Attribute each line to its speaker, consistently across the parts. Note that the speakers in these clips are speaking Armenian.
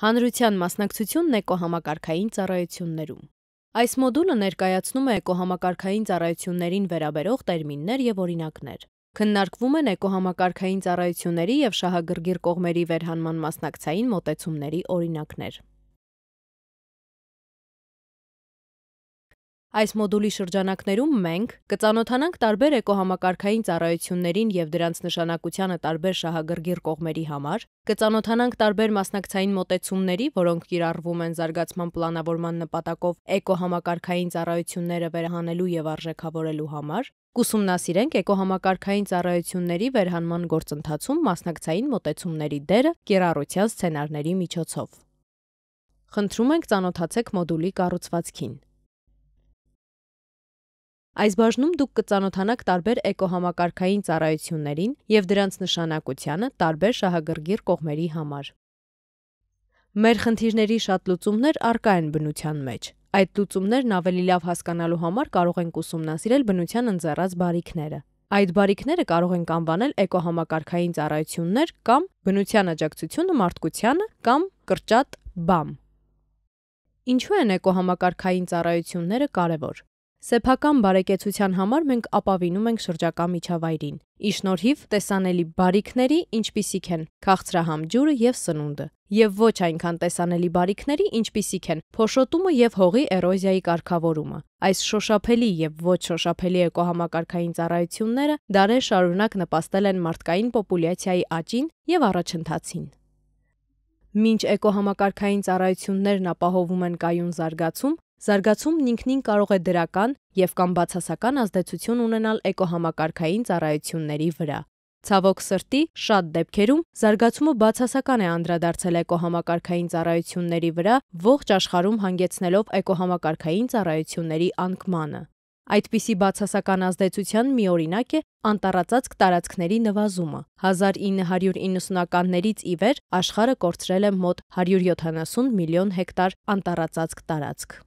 Speaker 1: Հանրության մասնակցությունն էկոհամակարգային ծառայություններում։ Այս մոդուլը ներկայացնում է էկոհամակարգային ծառայություններին վերաբերող տերմիններ եւ օրինակներ։ Քննարկվում են էկոհամակարգային ծառայությունների եւ շահագրգիռ կողմերի վերհանման մասնակցային մոտեցումների օրինակներ։ Այս մոդուլի շրջանակներում մենք կծանոթանանք տարբեր էկոհամակարգային ծառայություններին եւ դրանց նշանակությանը տարբեր շահագրգիռ կողմերի համար, կծանոթանանք տարբեր մասնակցային մոտեցումների, որոնք կիրառվում են զարգացման պլանավորման նպատակով էկոհամակարգային ծառայությունները վերահանելու եւ արժեքավորելու համար, Կուսումնասիրենք էկոհամակարգային ծառայությունների վերհանման գործընթացում մասնակցային մոտեցումների դերը կիրառության սցենարների միջոցով։ Խնդրում ենք ծանոթացեք մոդուլի կառուցվածքին։ Այս բաժնում դուք կծանոթանաք տարբեր էկոհամակարգային ծառայություններին եւ դրանց նշանակությանը տարբեր շահագրգիռ կողմերի համար։ Մեր խնդիրների շատ լուծումներ արկա են բնության մեջ։ Այդ լուծումներն ավելի լավ հասկանալու համար կարող ենք ուսումնասիրել բնության ընձեռած բարիքները։ Այդ բարիքները կարող ենք անվանել էկոհամակարգային ծառայություններ կամ բնության աջակցությունը մարդկությանը կամ կրճատ բամ։ Ինչու են էկոհամակարգային ծառայությունները կարևոր։ Սեփական բարեկեցության համար մենք ապավինում ենք շրջակա միջավայրին։ Ի շնորհիվ տեսանելի բարիքների, ինչպիսիք են քաղցրահամ ջուրը եւ սնունդը, եւ ոչ այնքան տեսանելի բարիքների, ինչպիսիք են փոշոտումը եւ հողի էրոզիայի կարգավորումը։ Այս շոշափելի եւ ոչ շոշափելի էկոհամակարգային ծառայությունները դարեր շարունակ նպաստել են մարդկային պոպուլյացիայի աճին եւ առաջընթացին։ Մինչ էկոհամակարգային ծառայություններն ապահովում են կայուն զարգացում, Զարգացումն ինքնին կարող է դրական եւ կամ բացասական ազդեցություն ունենալ էկոհամակարգային ծառայությունների վրա։ Ցավոք սրտի, շատ դեպքերում զարգացումը բացասական է անդրադարձել էկոհամակարգային ծառայությունների վրա, ողջ աշխարհում հանգեցնելով էկոհամակարգային ծառայությունների անկմանը։ Այդպիսի բացասական ազդեցության մի օրինակ է անտառածածկ տարածքների նվազումը։ 1990-ականներից ի վեր աշխարը կորցրել է մոտ 170 միլիոն հեկտար անտառածածկ տարածք։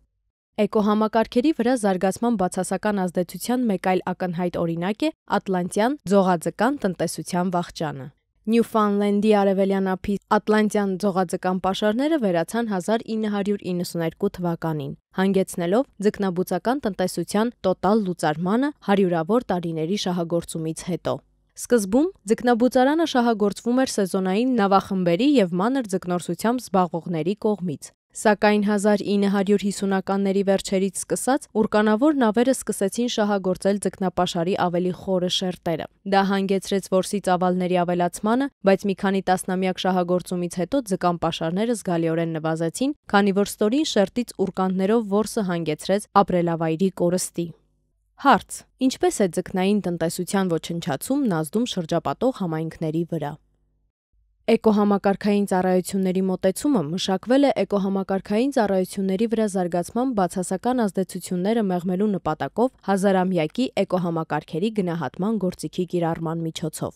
Speaker 1: Էկոհամակարգերի վրա զարգացման բացասական ազդեցության մեկ այլ ակնհայտ օրինակ է Ատլանտյան ձողաձկան տնտեսության վախճանը։ Նյուֆանլենդի արևելյան ափի Ատլանտյան ձողաձկան պաշարները վերացան 1992 թվականին, հանգեցնելով ձկնաբուծական տնտեսության տոտալ լուծարմանը հարյուրավոր տարիների շահագործումից հետո։ Սկզբում ձկնաբուծարանը շահագործվում էր սեզոնային նավախմբերի եւ մանր ձկնորսությամբ զբաղվողների կողմից, Սակայն 1950-ականների վերջերից սկսած ուրկանավոր նավերը սկսեցին շահագործել ձկնապաշարի ավելի խորը շերտերը։ Դա հանգեցրեց որսի ծավալների ավելացմանը, բայց մի քանի տասնամյակ շահագործումից հետո ձկան պաշարները զգալիորեն նվազեցին, քանի որ ստորին շերտից ուրկաններով որսը հանգեցրեց ապրելավայրի կորստի։ Հարց. Ինչպես է ձկնային տնտեսության ոչնչացումն ազդում շրջապատող համայնքների վրա։ Էկոհամակարգային ծառայությունների մոտեցումը մշակվել է էկոհամակարգային ծառայությունների վրա զարգացման բացասական ազդեցությունները մեղմելու նպատակով հազարամյակի էկոհամակարգերի գնահատման գործիքի կիրառման միջոցով։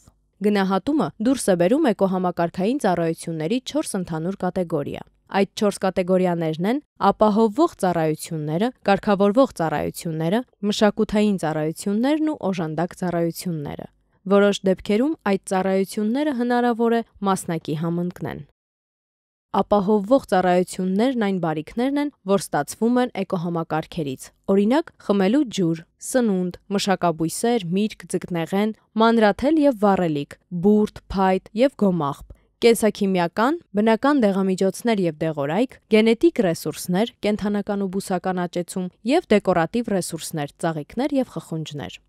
Speaker 1: Գնահատումը դուրս է բերում էկոհամակարգային ծառայությունների 4 ընդհանուր կատեգորիա։ Այդ 4 կատեգորիաներն են ապահովող ծառայությունները, կարգավորվող ծառայությունները, մշակութային ծառայություններն ու օժանդակ ծառայությունները։ Որոշ դեպքերում այդ ծառայությունները հնարավոր է մասնակի համընկնեն։ Ապահովվող ծառայություններն այն բարիքներն են, որ ստացվում են էկոհամակարգերից։ Օրինակ՝ խմելու ջուր, սնունդ, մշակաբույսեր, միրգ, ձկնեղեն, մանրաթել եւ վառելիք, բուրդ, փայտ եւ գոմաղբ, կենսաքիմիական, բնական դեղամիջոցներ եւ դեղորայք, գենետիկ ռեսուրսներ, կենթանական ու բուսական աճեցում եւ դեկորատիվ ռեսուրսներ, ծաղիկներ եւ խխունջներ։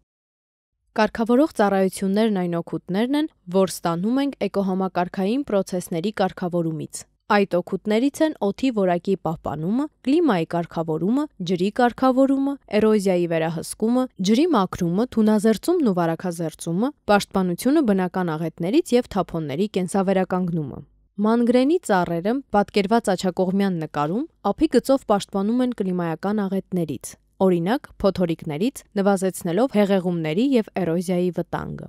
Speaker 1: Կարգավորող ծառայություններն այն օգուտներն են, որ ստանում ենք էկոհամակարգային պրոցեսների կարգավորումից։ Այդ օգուտներից են օթի որակի պահպանումը, կլիմայի կարգավորումը, ջրի կարգավորումը, էրոզիայի վերահսկումը, ջրի մաքրումը, թունազերծումն ու վարակազերծումը, պաշտպանությունը բնական աղետներից եւ թափոնների կենսավերականգնումը։ Մանգրենի ծառերը պատկերված աչակողմյան նկարում ափի գծով պաշտպանում են կլիմայական աղետներից օրինակ փոթորիկներից, նվազեցնելով հեղեղումների եւ էրոզիայի վտանգը։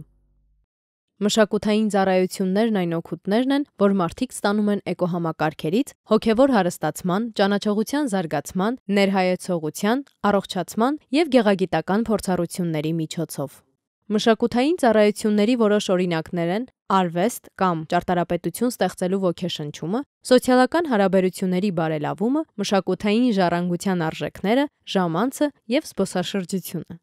Speaker 1: Մշակութային ծառայություններն այն օգուտներն են, որ մարդիկ ստանում են էկոհամակարգերից, հոգևոր հարստացման, ճանաչողության զարգացման, ներհայեցողության, առողջացման եւ գեղագիտական փորձառությունների միջոցով։ Մշակութային ծառայությունների որոշ օրինակներ են արվեստ կամ ճարտարապետություն ստեղծելու ոգեշնչումը, սոցիալական հարաբերությունների բարելավումը, մշակութային ժառանգության արժեքները, ժամանցը եւ զբոսաշրջությունը։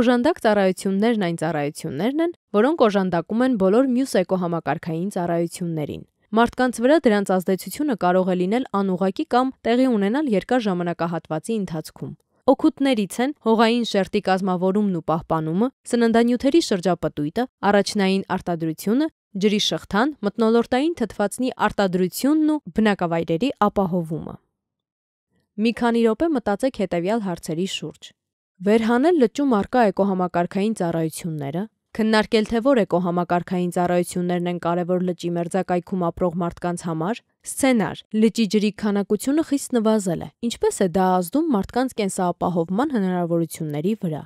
Speaker 1: Օժանդակ ծառայություններն այն ծառայություններն են, որոնք օժանդակում են բոլոր մյուս էկոհամակարգային ծառայություններին։ Մարդկանց վրա դրանց ազդեցությունը կարող է լինել անուղակի կամ տեղի ունենալ երկար ժամանակահատվածի ընթացքում։ Օգուտներից են հողային շերտի կազմավորումն ու պահպանումը, սննդանյութերի շրջապտույտը, առաջնային արտադրությունը, ջրի շղթան, մթնոլորտային թթվածնի արտադրությունն ու բնակավայրերի ապահովումը։ Մի քանի րոպե մտածեք հետևյալ հարցերի շուրջ։ Վերհանել լճում արկա էկոհամակարգային ծառայությունները, Քննարկել թե որ էկոհամակարգային ծառայություններն են կարևոր լճի մերձակայքում ապրող մարդկանց համար, սցենար՝ լճի ջրի քանակությունը խիստ նվազել է, ինչպես է դա ազդում մարդկանց կենսաապահովման հնարավորությունների վրա։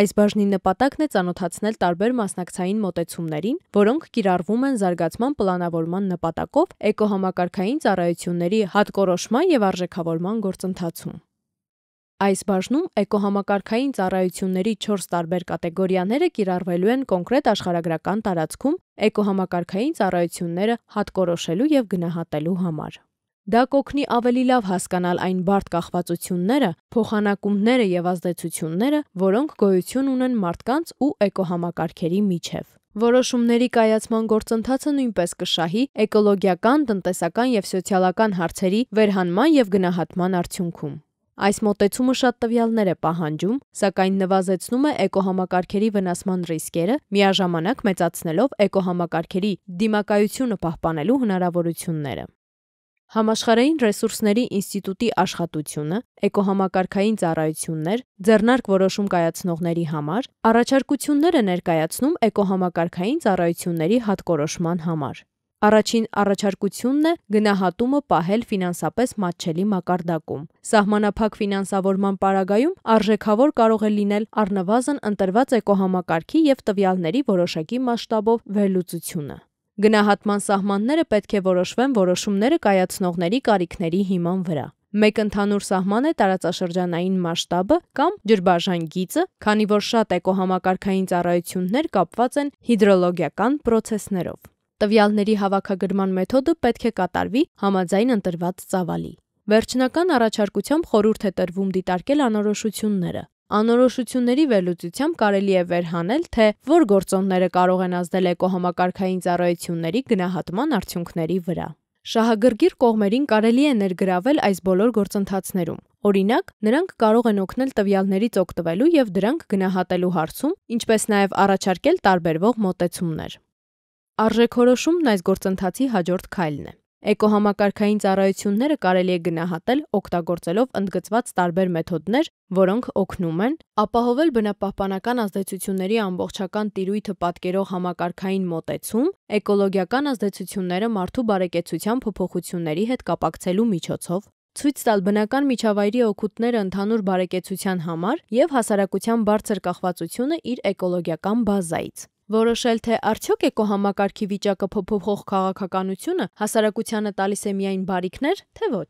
Speaker 1: Այս բաժնի նպատակն է ծանոթացնել տարբեր մասնակցային մոտեցումներին, որոնք կիրառվում են զարգացման պլանավորման նպատակով էկոհամակարգային ծառայությունների հատկորոշման եւ արժեքավորման գործընթացում։ Այս բաժնում էկոհամակարգային ծառայությունների 4 տարբեր կատեգորիաները կիրառվելու են կոնկրետ աշխարհագրական տարածքում էկոհամակարգային ծառայությունները հատկորոշելու եւ գնահատելու համար։ Դա կօգնի ավելի լավ հասկանալ այն բարդ կախվածությունները, փոխանակումները եւ ազդեցությունները, որոնք գոյություն ունեն մարդկանց ու էկոհամակարգերի միջև։ Որոշումների կայացման գործընթացը նույնպես կշահի էկոլոգիական, տնտեսական եւ սոցիալական հարցերի վերհանման եւ գնահատման արդյունքում։ Այս մոտեցումը շատ տվյալներ է պահանջում, սակայն նվազեցնում է էկոհամակարգերի վնասման ռիսկերը, միաժամանակ մեծացնելով էկոհամակարգերի դիմակայությունը պահպանելու հնարավորությունները։ Համաշխարհային ռեսուրսների ինստիտուտի աշխատությունը, էկոհամակարգային ծառայություններ, ձեռնարկ որոշում կայացնողների համար առաջարկություններ է ներկայացնում էկոհամակարգային ծառայությունների հատկորոշման համար։ Առաջին առաջարկությունն է գնահատումը պահել ֆինանսապես մատչելի մակարդակում։ Սահմանափակ ֆինանսավորման պարագայում արժեքավոր կարող է լինել առնվազն ընտրված էկոհամակարգի եւ տվյալների որոշակի մասշտաբով վերլուծությունը։ Գնահատման սահմանները պետք է որոշվեն որոշումները կայացնողների կարիքների հիման վրա։ Մեկ ընդհանուր սահման է տարածաշրջանային մասշտաբը կամ ջրբաժան գիծը, քանի որ շատ էկոհամակարգային ծառայություններ կապված են հիդրոլոգիական պրոցեսներով տվյալների հավաքագրման մեթոդը պետք է կատարվի համաձայն ընտրված ծավալի։ Վերջնական առաջարկությամբ խորհուրդ է տրվում դիտարկել անորոշությունները։ Անորոշությունների վերլուծությամբ կարելի է վերհանել, թե որ գործոնները կարող են ազդել էկոհամակարգային ծառայությունների գնահատման արդյունքների վրա։ Շահագրգիռ կողմերին կարելի է ներգրավել այս բոլոր գործընթացներում։ Օրինակ, նրանք կարող են օգնել տվյալներից օգտվելու եւ դրանք գնահատելու հարցում, ինչպես նաեւ առաջարկել տարբերվող մոտեցումներ։ Արժեքորոշումն այս գործընթացի հաջորդ քայլն է։ Էկոհամակարգային ծառայությունները կարելի է գնահատել օգտագործելով ընդգծված տարբեր մեթոդներ, որոնք օգնում են ապահովել բնապահպանական ազդեցությունների ամբողջական տիրույթը պատկերող համակարգային մոտեցում, էկոլոգիական ազդեցությունները մարդու բարեկեցության փոփոխությունների հետ կապակցելու միջոցով, ցույց տալ բնական միջավայրի օգուտները ընդհանուր բարեկեցության համար եւ հասարակության բարձր կախվածությունը իր էկոլոգիական բազայից։ Որոշել, թե արդյոք էկոհամակարգի վիճակը փոփոխող քաղաքականությունը հասարակությանը տալիս է միայն բարիքներ, թե ոչ։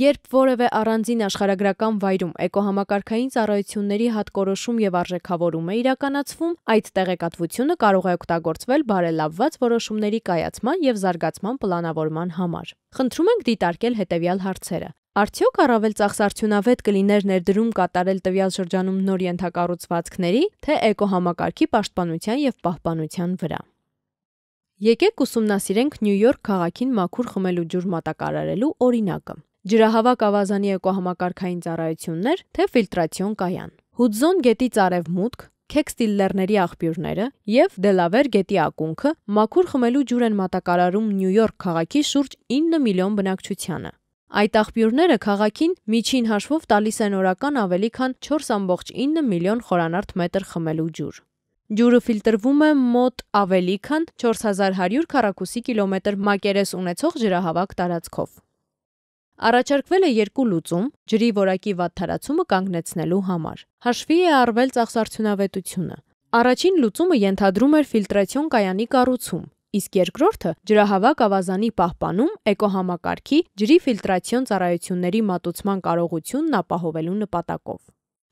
Speaker 1: Երբ որևէ առանձին աշխարհագրական վայրում էկոհամակարգային ծառայությունների հատկորոշում եւ արժեքավորում է իրականացվում, այդ տեղեկատվությունը կարող է օգտագործվել բարելավված որոշումների կայացման եւ զարգացման պլանավորման համար։ Խնդրում ենք դիտարկել հետեւյալ հարցերը. Արդյոք առավել ծախսարդյունավետ կլիներ ներդրում կատարել տվյալ շրջանում նոր ենթակառուցվածքների, թե էկոհամակարգի պաշտպանության եւ պահպանության վրա։ Եկեք ուսումնասիրենք Նյու Յորք քաղաքին մաքուր խմելու ջուր մատակարարելու օրինակը։ Ջրահավաք ավազանի էկոհամակարգային ծառայություններ, թե ֆիլտրացիոն կայան։ Հուդզոն գետից արևմուտք, Քեքստիլլերների աղբյուրները եւ Դելավեր գետի ակունքը մաքուր խմելու ջուր են մատակարարում Նյու Յորք քաղաքի շուրջ 9 միլիոն բնակչությանը։ Այդ աղբյուրները քաղաքին միջին հաշվով տալիս են օրական ավելի քան 4.9 միլիոն խորանարդ մետր խմելու ջուր։ Ջուրը ֆիլտրվում է մոտ ավելի քան 4100 քառակուսի կիլոմետր մակերես ունեցող ջրահավաք տարածքով։ Առաջարկվել է երկու լուծում ջրի որակի վատթարացումը կանգնեցնելու համար։ Հաշվի է առվել ծախսարդյունավետությունը։ Առաջին լուծումը ենթադրում էր ֆիլտրացիոն կայանի կառուցում, իսկ երկրորդը ջրահավաք ավազանի պահպանում, էկոհամակարգի, ջրի ֆիլտրացիոն ծառայությունների մատուցման կարողությունն ապահովելու նպատակով։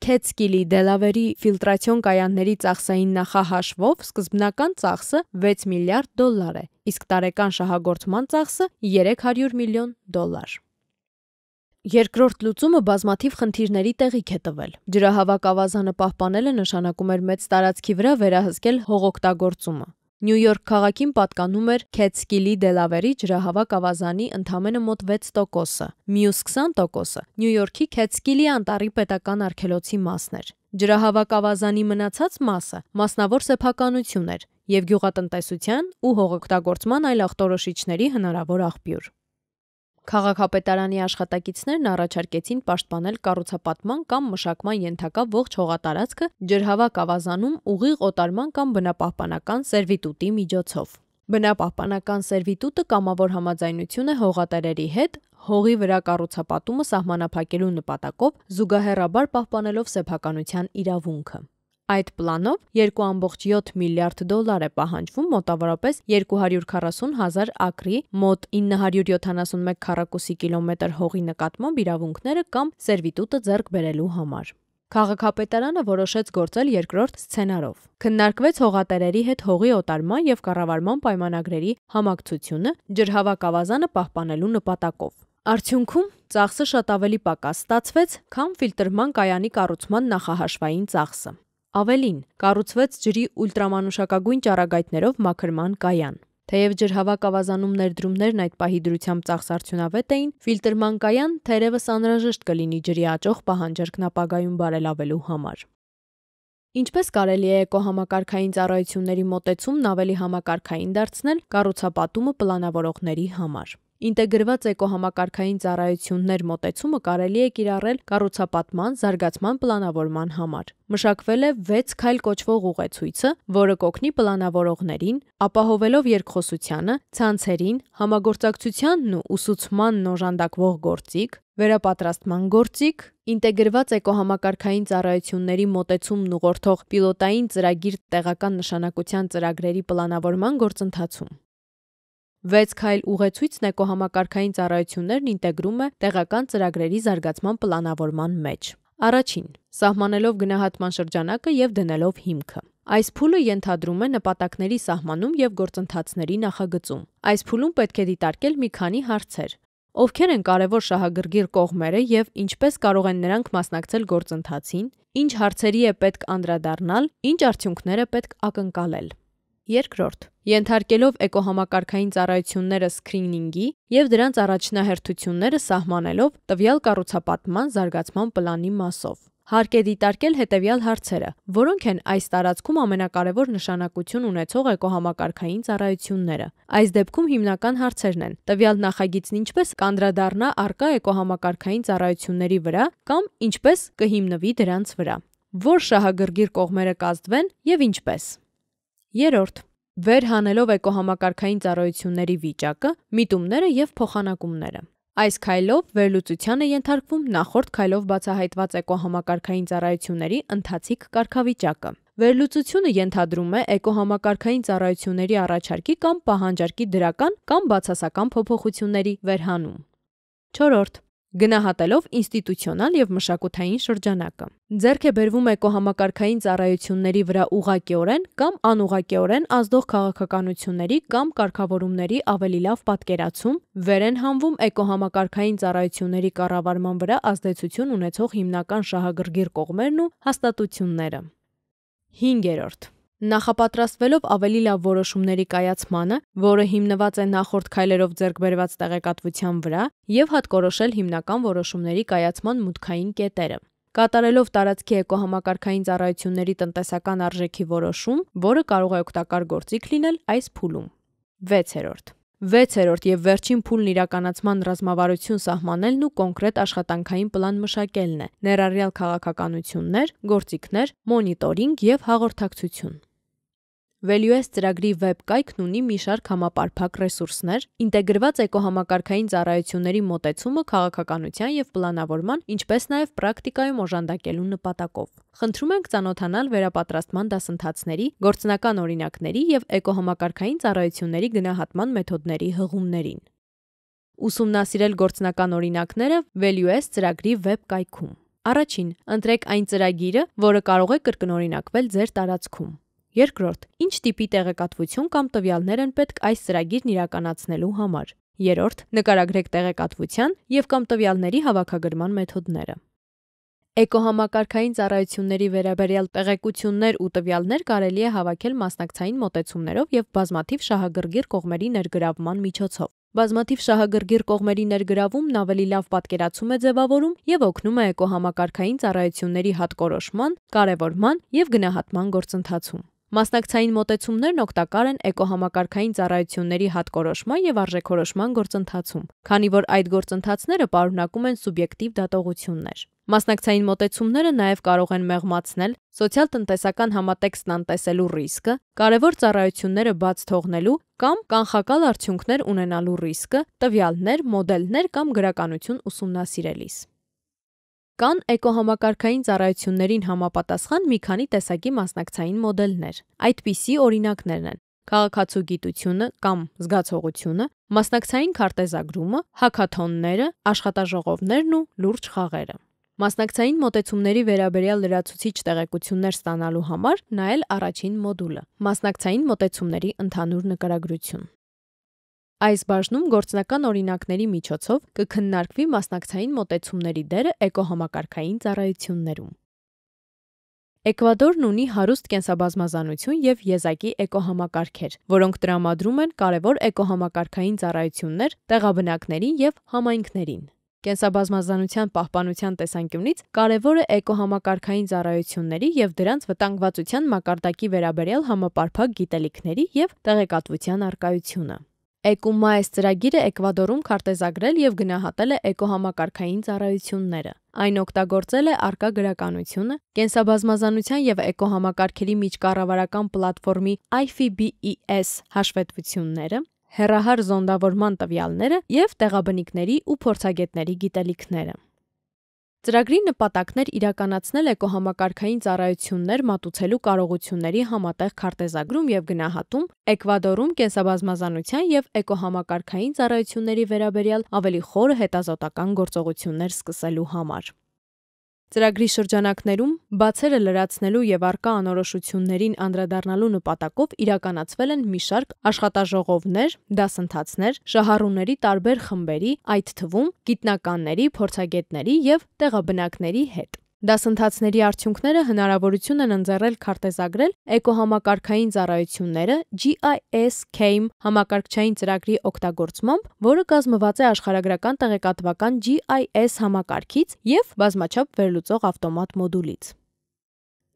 Speaker 1: Քեցկիլի Դելավերի ֆիլտրացիոն կայանների ծախսային նախահաշվով սկզբնական ծախսը 6 միլիարդ դոլար է, իսկ տարեկան շահագործման ծախսը 300 միլիոն դոլար։ Երկրորդ լուծումը բազմաթիվ խնդիրների տեղիք է տվել։ Ջրահավաք ավազանը պահպանելը նշանակում էր մեծ տարածքի վրա վերահսկել հողօգտագործումը։ Նյու Յորք քաղաքին պատկանում էր Catskill-ի Դելավերի ջրահավաք ավազանի ընդամենը մոտ 6%-ը։ Մյուս 20%-ը Նյու Յորքի Catskill-ի անտառի պետական արգելոցի մասն էր։ Ջրահավաք ավազանի մնացած մասը մասնավոր սեփականություն էր եւ գյուղատնտեսության ու հողօգտագործման այլ ախտորոշիչների հնարավոր աղբյուր։ Քաղաքապետարանի աշխատակիցներն առաջարկեցին պաշտպանել կառուցապատման կամ մշակման ենթակա ողջ հողատարածքը ջրհավաք ավազանում ուղիղ օտարման կամ բնապահպանական սերվիտուտի միջոցով։ Բնապահպանական սերվիտուտը կամավոր համաձայնություն է հողատարերի հետ, հողի վրա կառուցապատումը սահմանափակելու նպատակով զուգահեռաբար պահպանելով սեփականության իրավունքը։ Այդ պլանով 2.7 միլիարդ դոլար է պահանջվում մոտավորապես 240 հազար ակրի մոտ 971 քառակուսի կիլոմետր հողի նկատմամբ իրավունքները կամ սերվիտուտը ձեռք բերելու համար։ Քաղաքապետարանը որոշեց գործել երկրորդ սցենարով։ Քննարկվեց հողատերերի հետ հողի օտարման եւ կառավարման պայմանագրերի համակցությունը ջրհավաք ավազանը պահպանելու նպատակով։ Արդյունքում ծախսը շատ ավելի պակաս ստացվեց, քան ֆիլտրման կայանի կառուցման նախահաշվային ծախսը։ Ավելին, կառուցվեց ջրի ուլտրամանուշակագույն ճառագայթներով մաքրման կայան։ Թեև ջրհավաք ավազանում ներդրումներն այդ պահի դրությամբ ծախսարդյունավետ էին, ֆիլտրման կայան թերևս անհրաժեշտ կլինի ջրի աճող պահանջարկն ապագայում բարելավելու համար։ Ինչպես կարելի է էկոհամակարգային ծառայությունների մոտեցումն ավելի համակարգային դարձնել կառուցապատումը պլանավորողների համար։ Ինտեգրված էկոհամակարգային ծառայություններ մոտեցումը կարելի է կիրառել կառուցապատման, զարգացման պլանավորման համար։ Մշակվել է 6 քայլ կոչվող ուղեցույցը, որը կօգնի պլանավորողներին, ապահովելով երկխոսությանը, ցանցերին, համագործակցությանն ու ուսուցման նոժանդակվող գործիք, վերապատրաստման գործիք, ինտեգրված էկոհամակարգային ծառայությունների մոտեցումն ուղղորդող պիլոտային ծրագիր տեղական նշանակության ծրագրերի պլանավորման գործընթացում։ Վեց քայլ ուղեցույցն էկոհամակարգային ծառայություններն ինտեգրում է տեղական ծրագրերի զարգացման պլանավորման մեջ։ Առաջին՝ սահմանելով գնահատման շրջանակը եւ դնելով հիմքը։ Այս փուլը ենթադրում է նպատակների սահմանում եւ գործընթացների նախագծում։ Այս փուլում պետք է դիտարկել մի քանի հարցեր. ովքեր են կարևոր շահագրգիռ կողմերը եւ ինչպես կարող են նրանք մասնակցել գործընթացին, ինչ հարցերի է պետք անդրադառնալ, ինչ արդյունքները պետք ակնկալել։ Երկրորդ՝ ենթարկելով էկոհամակարգային ծառայությունները սկրինինգի և դրանց առաջնահերթությունները սահմանելով տվյալ կառուցապատման զարգացման պլանի մասով։ Հարկ է դիտարկել հետևյալ հարցերը. Որոնք են այս տարածքում ամենակարևոր նշանակություն ունեցող էկոհամակարգային ծառայությունները։ Այս դեպքում հիմնական հարցերն են. տվյալ նախագիծն ինչպես կանդրադառնա առկա էկոհամակարգային ծառայությունների վրա կամ ինչպես կհիմնվի դրանց վրա։ Որ շահագրգիռ կողմերը կազդվեն և ինչպես։ Երորդ. Վերհանելով էկոհամակարգային ծառայությունների վիճակը, միտումները եւ փոխանակումները։ Այս քայլով վերլուծության է ենթարկվում նախորդ քայլով բացահայտված էկոհամակարգային ծառայությունների ընթացիկ կարգավիճակը։ Վերլուծությունը ենթադրում է էկոհամակարգային ծառայությունների առաջարկի կամ պահանջարկի դրական կամ բացասական փոփոխությունների վերհանում։ 4-րդ գնահատելով ինստիտուցիոնալ եւ մշակութային շրջանակը։ Ձեռք է բերվում էկոհամակարգային ծառայությունների վրա ուղղակիորեն կամ անուղղակիորեն ազդող քաղաքականությունների կամ կարգավորումների ավելի լավ պատկերացում, վերեն հանվում էկոհամակարգային ծառայությունների կառավարման վրա ազդեցություն ունեցող հիմնական շահագրգիռ կողմերն ու հաստատությունները։ 5-րդ Նախապատրաստվելով ավելի լավ որոշումների կայացմանը, որը հիմնված է նախորդ քայլերով ձեռք բերված տեղեկատվության վրա, եւ հատկորոշել հիմնական որոշումների կայացման մուտքային կետերը։ Կատարելով տարածքի էկոհամակարգային ծառայությունների տնտեսական արժեքի որոշում, որը կարող է օգտակար գործիք լինել այս փուլում։ 6-րդ Վեցերորդ եւ վերջին փուլն իրականացման ռազմավարություն սահմանելն ու կոնկրետ աշխատանքային պլան մշակելն է՝ ներառյալ քաղաքականություններ, գործիքներ, մոնիտորինգ եւ հաղորդակցություն։ ValueS ծրագրի վեբկայքն ունի մի շարք համապարփակ ռեսուրսներ, ինտեգրված էկոհամակարգային ծառայությունների մոտեցումը քաղաքականության եւ պլանավորման, ինչպես նաեւ պրակտիկայում օժանդակելու նպատակով։ Խնդրում ենք ճանոթանալ վերապատրաստման դասընթացների, գործնական օրինակների եւ էկոհամակարգային ծառայությունների գնահատման մեթոդների հղումներին։ Ուսումնասիրել գործնական օրինակները ValueS ծրագրի վեբկայքում։ Առաջին, ընտրեք այն ծրագիրը, որը կարող է կրկնօրինակվել ձեր տարածքում։ Երկրորդ. Ինչ տիպի տեղեկատվություն կամ տվյալներ են պետք այս ծրագիրն իրականացնելու համար։ Երրորդ. Նկարագրեք տեղեկատվության եւ կամ տվյալների հավաքագրման մեթոդները։ Էկոհամակարգային ծառայությունների վերաբերյալ տեղեկություններ ու տվյալներ կարելի է հավաքել մասնակցային մոտեցումներով եւ բազմաթիվ շահագրգիռ կողմերի ներգրավման միջոցով։ Բազմաթիվ շահագրգիռ կողմերի ներգրավումն ավելի լավ պատկերացում է ձևավորում եւ օգնում է էկոհամակարգային ծառայությունների հատկորոշման, կարևորման եւ գնահատման գործընթացում։ Մասնակցային մոտեցումներն օգտակար են էկոհամակարգային ծառայությունների հատկորոշման եւ արժեքորոշման գործընթացում, քանի որ այդ գործընթացները պարունակում են սուբյեկտիվ դատողություններ։ Մասնակցային մոտեցումները նաև կարող են մեղմացնել սոցիալ-տնտեսական համատեքստն անտեսելու ռիսկը, կարևոր ծառայությունները բաց թողնելու կամ կանխակալ արդյունքներ ունենալու ռիսկը, տվյալներ, մոդելներ կամ գրականություն ուսումնասիրելիս։ Կան էկոհամակարգային ծառայություններին համապատասխան մի քանի տեսակի մասնակցային մոդելներ։ Այդպիսի օրինակներն են քաղաքացու գիտությունը կամ զգացողությունը, մասնակցային քարտեզագրումը, հակաթոնները, աշխատաժողովներն ու լուրջ խաղերը։ Մասնակցային մոտեցումների վերաբերյալ լրացուցիչ տեղեկություններ ստանալու համար նայել առաջին մոդուլը՝ մասնակցային մոտեցումների ընդհանուր նկարագրություն։ Այս բաժնում գործնական օրինակների միջոցով կքննարկվի մասնակցային մոտեցումների դերը էկոհամակարգային ծառայություններում։ Էկվադորն ունի հարուստ կենսաբազմազանություն եւ եզակի էկոհամակարգեր, որոնք տրամադրում են կարևոր էկոհամակարգային ծառայություններ տեղաբնակներին եւ համայնքներին։ Կենսաբազմազանության պահպանության տեսանկյունից կարևոր է էկոհամակարգային ծառայությունների եւ դրանց վտանգվածության մակարդակի վերաբերյալ համապարփակ գիտելիքների եւ տեղեկատվության արկայությունը։ Էկումայս ծրագիրը Էկվադորում քարտեզագրել եւ գնահատել է էկոհամակարգային ծառայությունները։ Այն օգտագործել է արկա գրականությունը, կենսաբազմազանության եւ էկոհամակարգերի միջկառավարական պլատֆորմի IFBES հաշվետվությունները, հերահար զոնդավորման տվյալները եւ տեղաբնիկների ու փորձագետների գիտելիքները։ Ծրագրի նպատակներ իրականացնել էկոհամակարգային ծառայություններ մատուցելու կարողությունների համատեղ քարտեզագրում եւ գնահատում, Էկվադորում կենսաբազմազանության եւ էկոհամակարգային ծառայությունների վերաբերյալ ավելի խորը հետազոտական գործողություններ սկսելու համար։ Ծրագրի շրջանակներում բացերը լրացնելու եւ արկա անորոշություններին անդրադառնալու նպատակով իրականացվել են մի շարք աշխատաժողովներ, դասընթացներ շահառուների տարբեր խմբերի, այդ թվում գիտնականների, փորձագետների եւ տեղաբնակների հետ։ Դասընթացների արդյունքները հնարավորություն են ընձեռել քարտեզագրել էկոհամակարգային ծառայությունները GIS CAME համակարգչային ծրագրի օգտագործմամբ, որը կազմված է աշխարհագրական տեղեկատվական GIS համակարգից եւ բազմաչափ վերլուծող ավտոմատ մոդուլից։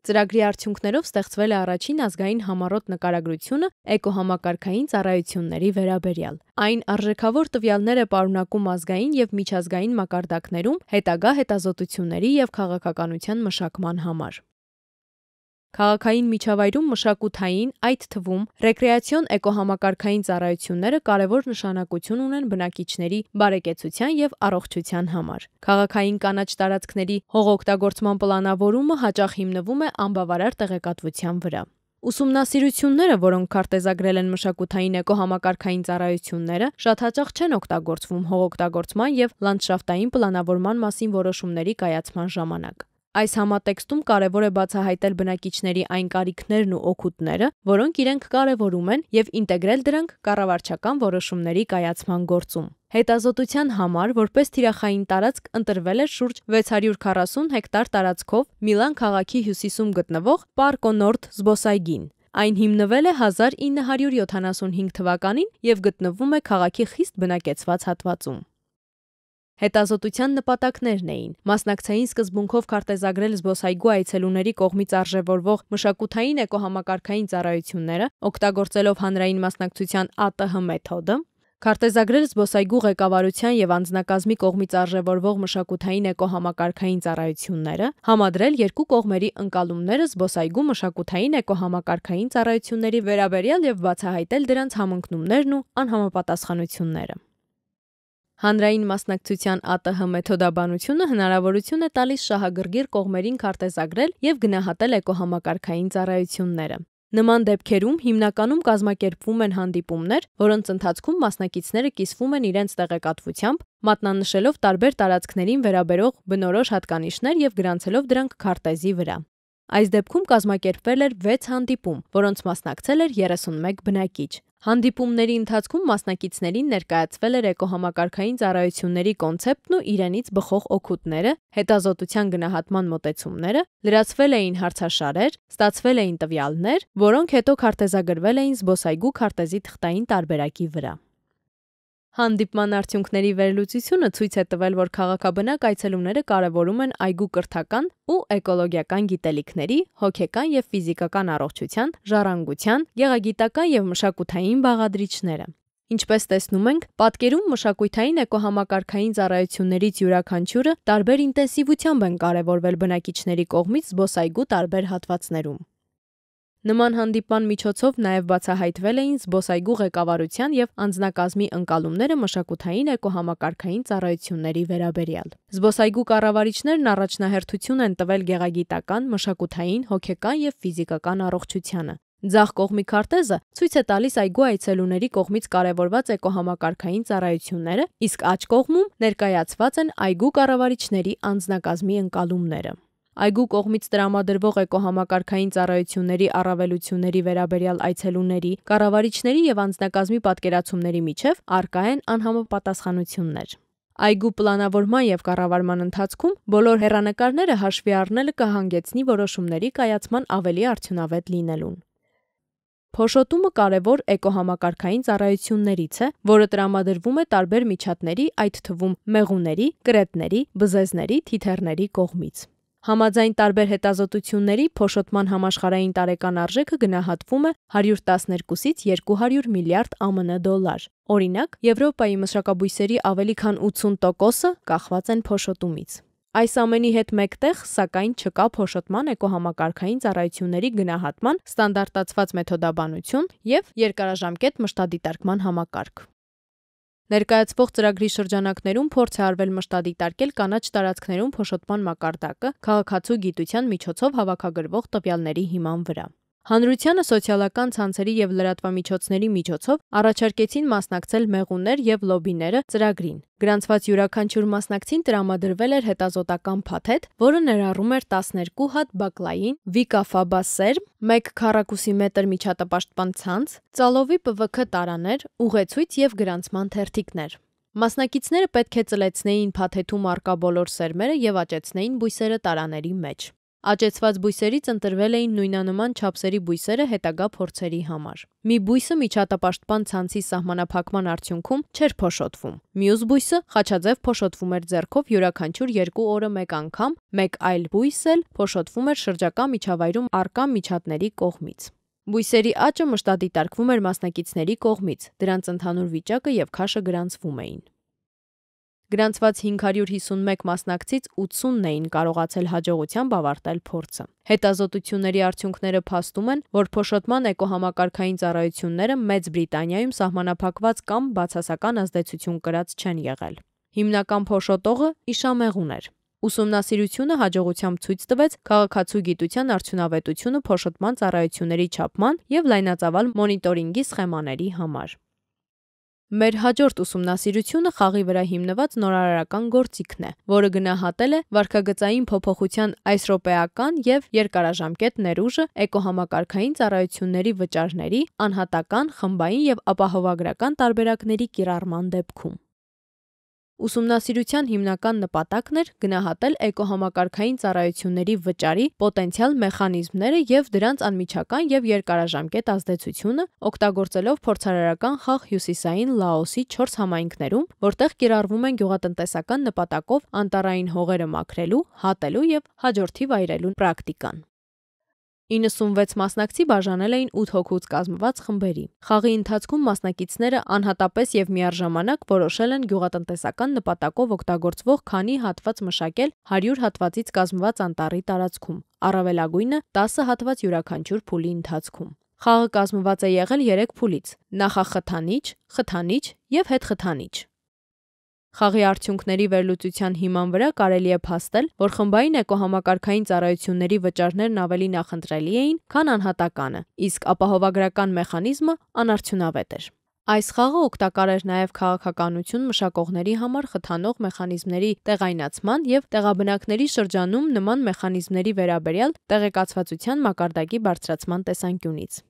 Speaker 1: Ծրագրի արդյունքներով ստեղծվել է առաջին ազգային համառոտ նկարագրությունը էկոհամակարգային ծառայությունների վերաբերյալ։ Այն արժեքավոր տվյալներ է պարունակում ազգային եւ միջազգային մակարդակներում հետագա հետազոտությունների եւ քաղաքականության մշակման համար։ Քաղաքային միջավայրում մշակութային, այդ թվում ռեկրեացիոն էկոհամակարգային ծառայությունները կարևոր նշանակություն ունեն բնակիչների բարեկեցության եւ առողջության համար։ Քաղաքային կանաչ տարածքների հողօգտագործման պլանավորումը հաճախ հիմնվում է անբավարար տեղեկատվության վրա։ Ուսումնասիրությունները, որոնք քարտեզագրել են մշակութային էկոհամակարգային ծառայությունները, շատ հաճախ չեն օգտագործվում հողօգտագործման եւ լանդշաֆտային պլանավորման մասին որոշումների կայացման ժամանակ։ Այս համատեքստում կարևոր է բացահայտել բնակիչների այն կարիքներն ու օգուտները, որոնք իրենք կարևորում են եւ ինտեգրել դրանք կառավարչական որոշումների կայացման գործում։ Հետազոտության համար որպես թիրախային տարածք ընտրվել է շուրջ 640 հեկտար տարածքով Միլան քաղաքի հյուսիսում գտնվող Պարկո Նորդ զբոսայգին։ Այն հիմնվել է 1975 թվականին եւ գտնվում է քաղաքի խիստ բնակեցված հատվածում։ Հետազոտության նպատակներն էին մասնակցային սկզբունքով քարտեզագրել զբոսայգու այցելուների կողմից արժևորվող մշակութային էկոհամակարգային ծառայությունները, օգտագործելով հանրային մասնակցության ԱՏՀ մեթոդը, Քարտեզագրել զբոսայգու ղեկավարության եւ անձնակազմի կողմից արժեվորվող մշակութային էկոհամակարգային ծառայությունները, համադրել երկու կողմերի ընկալումները զբոսայգու մշակութային էկոհամակարգային ծառայությունների վերաբերյալ եւ բացահայտել դրանց համընկնումներն ու անհամապատասխանությունները։ Հանրային մասնակցության ԱՏՀ մեթոդաբանությունը հնարավորություն է տալիս շահագրգիռ կողմերին քարտեզագրել եւ գնահատել էկոհամակարգային ծառայությունները։ Նման դեպքերում հիմնականում կազմակերպվում են հանդիպումներ, որոնց ընթացքում մասնակիցները կիսվում են իրենց տեղեկատվությամբ, մատնանշելով տարբեր տարածքներին վերաբերող բնորոշ հատկանիշներ եւ գրանցելով դրանք քարտեզի վրա։ Այս դեպքում կազմակերպվել էր 6 հանդիպում, որոնց մասնակցել էր 31 բնակիչ։ Հանդիպումների ընթացքում մասնակիցներին ներկայացվել էր էկոհամակարգային ծառայությունների կոնցեպտն ու իրենից բխող օգուտները, հետազոտության գնահատման մոտեցումները, լրացվել էին հարցաշարեր, ստացվել էին տվյալներ, որոնք հետո քարտեզագրվել էին զբոսայգու քարտեզի թղթային տարբերակի վրա։ Հանդիպման արդյունքների վերլուծությունը ցույց է տվել, որ քաղաքաբնակ այցելուները կարևորում են այգու կրթական ու էկոլոգիական գիտելիքների, հոգեկան եւ ֆիզիկական առողջության, ժառանգության, գեղագիտական եւ մշակութային բաղադրիչները։ Ինչպես տեսնում ենք, պատկերում մշակութային էկոհամակարգային ծառայություններից յուրաքանչյուրը տարբեր ինտենսիվությամբ են կարևորվել բնակիչների կողմից զբոսայգու տարբեր հատվածներում։ Նման հանդիպման միջոցով նաև բացահայտվել էին զբոսայգու ղեկավարության եւ անձնակազմի ընկալումները մշակութային էկոհամակարգային ծառայությունների վերաբերյալ։ Զբոսայգու կառավարիչներն առաջնահերթություն են տվել գեղագիտական, մշակութային, հոգեկան եւ ֆիզիկական առողջությանը։ Ձախ կողմի քարտեզը ցույց է տալիս այգու այցելուների կողմից կարևորված էկոհամակարգային ծառայությունները, իսկ աջ կողմում ներկայացված են այգու կառավարիչների անձնակազմի ընկալումները։ Այգու կողմից տրամադրվող էկոհամակարգային ծառայությունների առավելությունների վերաբերյալ այցելուների, կառավարիչների եւ անձնակազմի պատկերացումների միջև առկա են անհամապատասխանություններ։ Այգու պլանավորման եւ կառավարման ընթացքում բոլոր հերանեկարները հաշվի առնելը կհանգեցնի որոշումների կայացման ավելի արդյունավետ լինելուն։ Փոշոտումը կարևոր էկոհամակարգային ծառայություններից է, որը տրամադրվում է տարբեր միջատների, այդ թվում՝ մեղուների, կրետների, բզեզների, թիթեռների կողմից։ Համաձայն տարբեր հետազոտությունների փոշոտման համաշխարհային տարեկան արժեքը գնահատվում է 112-ից 200 միլիարդ ԱՄՆ դոլար։ Օրինակ, Եվրոպայի մշակաբույսերի ավելի քան 80%-ը կախված են փոշոտումից։ Այս ամենի հետ մեկտեղ, սակայն չկա փոշոտման էկոհամակարգային ծառայությունների գնահատման ստանդարտացված մեթոդաբանություն եւ երկարաժամկետ մշտադիտարկման համակարգ։ Ներկայացվող ծրագրի շրջանակներում փորձ է արվել մշտադիտարկել կանաչ տարածքներում փոշոտման մակարդակը քաղաքացու գիտության միջոցով հավաքագրվող տվյալների հիման վրա։ Հանրությանը սոցիալական ցանցերի եւ լրատվամիջոցների միջոցով առաջարկեցին մասնակցել մեղուներ եւ լոբիները ծրագրին։ Գրանցված յուրաքանչյուր մասնակցին տրամադրվել էր հետազոտական փաթեթ, որը ներառում էր 12 հատ բակլային, վիկաֆաբա սերմ, 1 քառակուսի մետր միջատպաշտպան ցանց, ծալովի ՊՎՔ տարաներ, ուղեցույց եւ գրանցման թերթիկներ։ Մասնակիցները պետք է ծլեցնեին փաթեթում արկա բոլոր սերմերը եւ աճեցնեին բույսերը տարաների մեջ։ Աճեցված բույսերից ընտրվել էին նույնանման չափսերի բույսերը հետագա փորձերի համար։ Մի բույսը միջատապաշտպան ցանցի սահմանափակման արդյունքում չէր փոշոտվում։ Մյուս բույսը խաչաձև փոշոտվում էր ձեռքով յուրաքանչյուր 2 օրը մեկ անգամ, մեկ այլ բույս էլ փոշոտվում էր շրջակա միջավայրում առկա միջատների կողմից։ Բույսերի աճը մշտադիտարկվում էր մասնակիցների կողմից, դրանց ընդհանուր վիճակը եւ քաշը գրանցվում էին։ Գրանցված 551 մասնակցից 80-ն էին կարողացել հաջողությամբ ավարտել փորձը։ Հետազոտությունների արդյունքները փաստում են, որ փոշոտման էկոհամակարգային ծառայությունները Մեծ Բրիտանիայում սահմանափակված կամ բացասական ազդեցություն կրած չեն եղել։ Հիմնական փոշոտողը իշամեղուն էր։ Ուսումնասիրությունը հաջողությամբ ցույց տվեց քաղաքացու գիտության արդյունավետությունը փոշոտման ծառայությունների չափման եւ լայնածավալ մոնիտորինգի սխեմաների համար։ Մեր հաջորդ ուսումնասիրությունը խաղի վրա հիմնված նորարարական գործիքն է, որը գնահատել է վարկագծային փոփոխության այս ռոպեական եւ երկարաժամկետ ներուժը էկոհամակարգային ծառայությունների վճարների, անհատական, խմբային եւ ապահովագրական տարբերակների կիրառման դեպքում։ Ուսումնասիրության հիմնական նպատակն էր գնահատել էկոհամակարգային ծառայությունների վճարի պոտենցիալ մեխանիզմները եւ դրանց անմիջական եւ երկարաժամկետ ազդեցությունը, օգտագործելով փորձարարական խաղ հյուսիսային Լաոսի 4 համայնքներում, որտեղ կիրառվում են գյուղատնտեսական նպատակով անտարային հողերը մաքրելու, հատելու եւ հաջորդի վայրելու պրակտիկան։ 96 մասնակցի բաժանել էին 8 հոգուց կազմված խմբերի։ Խաղի ընթացքում մասնակիցները անհատապես եւ միառժամանակ որոշել են գյուղատնտեսական նպատակով օգտագործվող քանի հատված մշակել 100 հատվածից կազմված անտառի տարածքում, առավելագույնը 10 հատված յուրաքանչյուր փուլի ընթացքում։ Խաղը կազմված է եղել 3 փուլից՝ նախախթանիչ, խթանիչ եւ հետխթանիչ։ Խաղի արդյունքների վերլուծության հիման վրա կարելի է փաստել, որ խմբային էկոհամակարգային ծառայությունների վճարներն ավելի նախընտրելի էին, քան անհատականը, իսկ ապահովագրական մեխանիզմը անարդյունավետ էր։ Այս խաղը օգտակար էր նաև քաղաքականություն մշակողների համար խթանող մեխանիզմների տեղայնացման եւ տեղաբնակների շրջանում նման մեխանիզմների վերաբերյալ տեղեկացվածության մակարդակի բարձրացման տեսանկյունից։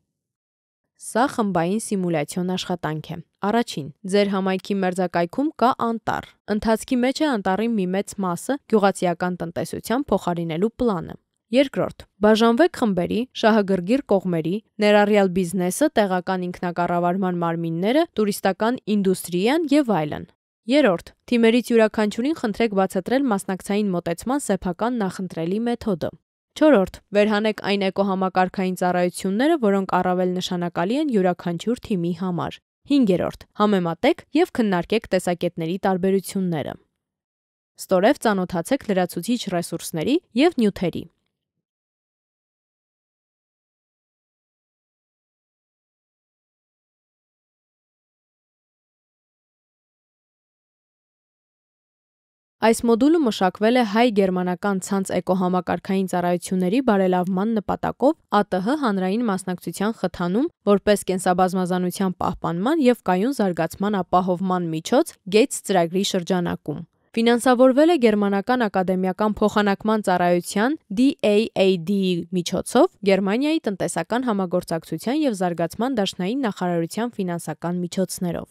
Speaker 1: Սա խմբային սիմուլյացիոն աշխատանք է։ Առաջին. Ձեր համայնքի մերձակայքում կա անտառ։ Ընթացքի մեջ է անտառի մի մեծ մասը գյուղացիական տնտեսության փոխարինելու պլանը։ Երկրորդ. Բաժանվեք խմբերի, շահագրգիռ կողմերի, ներառյալ բիզնեսը, տեղական ինքնակառավարման մարմինները, տուրիստական ինդուստրիան եւ այլն։ Երորդ. Թիմերից յուրաքանչյուրին խնդրեք բացատրել մասնակցային մոտեցման սեփական նախընտրելի մեթոդը։ Չորրորդ՝ վերհանեք այն էկոհամակարգային ծառայությունները, որոնք առավել նշանակալի են յուրաքանչյուր թիմի համար։ Հինգերորդ՝ համեմատեք եւ քննարկեք տեսակետների տարբերությունները։ Ստորև ծանոթացեք լրացուցիչ ռեսուրսների եւ նյութերի։ Այս մոդուլը մշակվել է հայ-գերմանական ցանց էկոհամակարգային ծառայությունների բարելավման նպատակով ԱՏՀ հանրային մասնակցության խթանում որպես կենսաբազմազանության պահպանման և կայուն զարգացման ապահովման միջոց Գեյթս ծրագրի շրջանակում։ Ֆինանսավորվել է Գերմանական ակադեմիական փոխանակման ծառայության (DAAD)-ի միջոցով Գերմանիայի տնտեսական համագործակցության և զարգացման դաշնային նախարարության ֆինանսական միջոցներով։